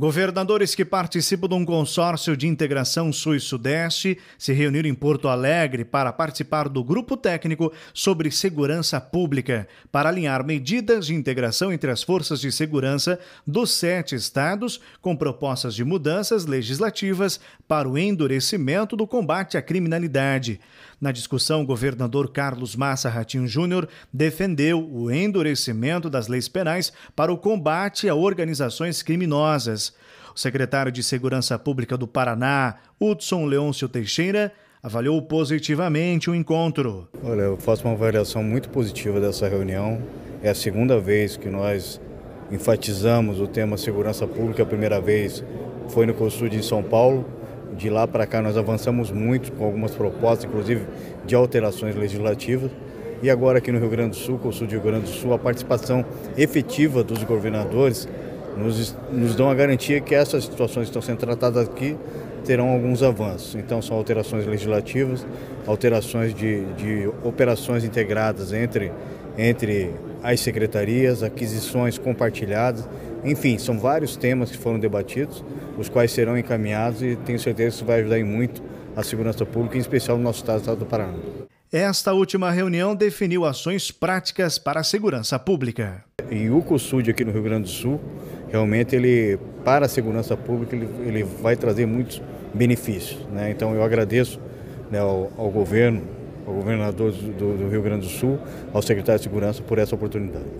Governadores que participam de um consórcio de integração Sul e Sudeste se reuniram em Porto Alegre para participar do grupo técnico sobre segurança pública, para alinhar medidas de integração entre as forças de segurança dos sete estados, com propostas de mudanças legislativas para o endurecimento do combate à criminalidade. Na discussão, o governador Carlos Massa Ratinho Júnior defendeu o endurecimento das leis penais para o combate a organizações criminosas. O secretário de Segurança Pública do Paraná, Hudson Leôncio Teixeira, avaliou positivamente o encontro. Olha, eu faço uma avaliação muito positiva dessa reunião. É a segunda vez que nós enfatizamos o tema segurança pública. A primeira vez foi no Consul em São Paulo de lá para cá nós avançamos muito com algumas propostas, inclusive de alterações legislativas. E agora aqui no Rio Grande do Sul, com o sul do Rio Grande do Sul, a participação efetiva dos governadores nos, nos dão a garantia que essas situações que estão sendo tratadas aqui terão alguns avanços. Então são alterações legislativas, alterações de, de operações integradas entre, entre as secretarias, aquisições compartilhadas, enfim, são vários temas que foram debatidos, os quais serão encaminhados e tenho certeza que isso vai ajudar em muito a segurança pública, em especial no nosso estado, estado do Paraná. Esta última reunião definiu ações práticas para a segurança pública. E o COSUD aqui no Rio Grande do Sul, realmente ele, para a segurança pública, ele, ele vai trazer muitos benefícios. Né? Então eu agradeço né, ao, ao, governo, ao governador do, do Rio Grande do Sul, ao secretário de Segurança por essa oportunidade.